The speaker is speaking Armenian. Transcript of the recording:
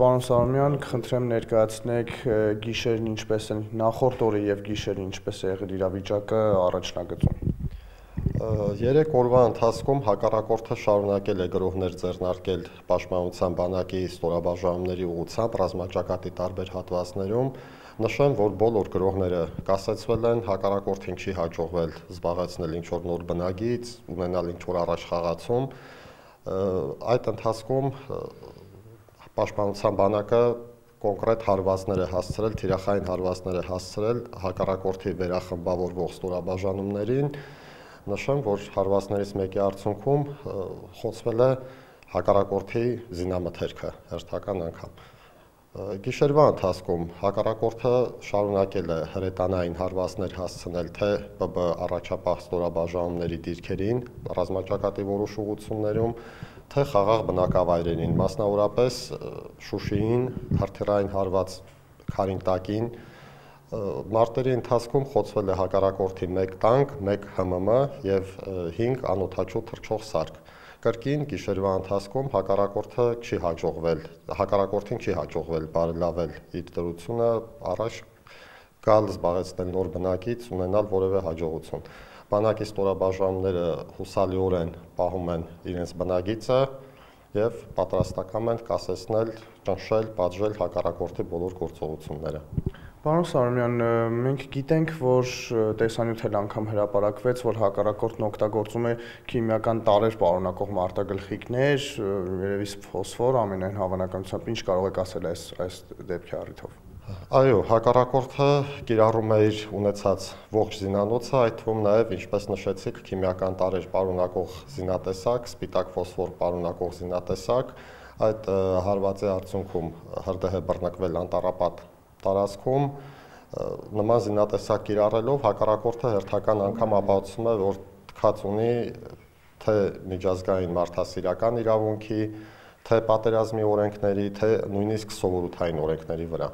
Պարոն Սարոմյան, կխնդրեմ ներկայացնեք գիշերն ինչպես են նախորդ օրը եւ գիշերը ինչպես է եղել իրավիճակը առաջնագծում։ Երեք օրվա ընթացքում հակառակորդը շարունակել է գրողներ ձեռնարկել Պաշտպանության բանակի ստորաբաժանումների ուղղությամբ ռազմաճակատի տարբեր հատվածներում, նշեմ, որ բոլոր գրողները կասեցվել են, հակառակորդին չի հաջողվել զբաղեցնել ինչ որ նոր բնագից, ունենալ ինչ որ առաջխաղացում։ Այդ ընթացքում Պաշտպանության բանակը կոնկրետ հարվածներ է հասցրել, թիրախային հարվածներ է հասցրել հակառակորդի վերախմբավորվող ստորաբաժանումներին։ Նշեմ, որ հարվածներից մեկի արդյունքում խոցվել է հակառակորդի զինամթերքը հերթական անգամ։ Գիշերվա ընթացքում հակառակորդը շարունակել է հրետանային հարվածներ հասցնել թե ԲԲ առաջապահ ստորաբաժանումների դիրքերին, ռազմաճակատի որոշ ուղություններում, թե խաղաղ բնակավայրերին, մասնավորապես Շուշիին, հրթիռային հարված Խարինտակին, մարտերի ընթացքում խոցվել է հակառակորդի 1 տանկ, 1 ՀՄՄ եւ 5 անօթաչու թռչող սարք։ Կրկին գիշերվա ընթացքում հակառակորդը չի հաջողվել, հակառակորդին չի հաջողվել բարելավել իր դրությունը, առաջ գալ զբաղեցնել նոր բնակից, ունենալ որևէ հաջողություն։ Բանակի ստորաբաժանումները հուսալիորեն պահում են իրենց բնագիծը եւ պատրաստական են կասեցնել, ճնշել, պատժել հակառակորդի բոլոր գործողությունները։ Պարոն Սարոյան, մենք գիտենք, որ տեսանյութ էլ անգամ հրապարակվեց, որ հակառակորդն օգտագործում է քիմիական տարեր պարունակող մարտագլխիկներ, երևի ֆոսֆոր ամենայն հավանականությամբ ինչ կարող եք ասել այս այս դեպքի առիթով։ Այո, հակառակորդը կիրառում է իր ունեցած ողջ զինանոցը, այդ թվում նաև, ինչպես նշեցիք, քիմիական տարեր պարունակող զինատեսակ, սպիտակ ֆոսֆոր պարունակող զինատեսակ, այդ հարվածի արդյունքում հրդեհ է բռնկվել անտարապատ տարածքում նման զինատեսակ կիրառելով հակառակորդը հերթական անգամ ապացուցում է, որ թքած ունի թե միջազգային մարդասիրական իրավունքի, թե պատերազմի օրենքների, թե նույնիսկ սովորութային օրենքների վրա։